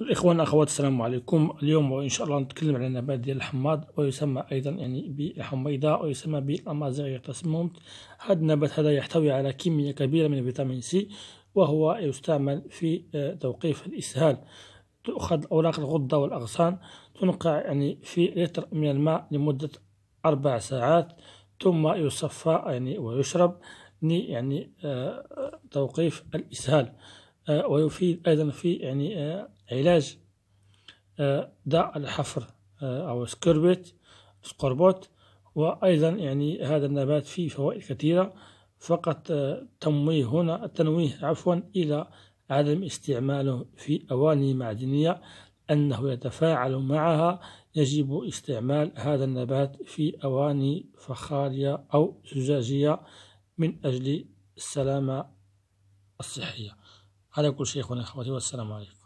الإخوان الأخوات السلام عليكم اليوم وان شاء الله نتكلم على نبات ديال الحماض ويسمى أيضا يعني بالحميضة ويسمى بالأمازيغية تسموم هذا النبات هذا يحتوي على كمية كبيرة من فيتامين سي وهو يستعمل في آه، توقيف الإسهال تؤخذ أوراق الغدة والأغصان تنقع يعني في لتر من الماء لمدة أربع ساعات ثم يصفى يعني ويشرب يعني آه، توقيف الإسهال آه، ويفيد أيضا في يعني آه، علاج آه، داء الحفر أو سكربت سكربوت وأيضا يعني هذا النبات فيه فوائد كثيرة فقط تنويه هنا التنويه عفوا إلى عدم استعماله في أواني معدنية أنه يتفاعل معها يجب استعمال هذا النبات في أواني فخارية أو زجاجية من أجل السلامة الصحية هذا كل شيء إخواني أخواتي والسلام عليكم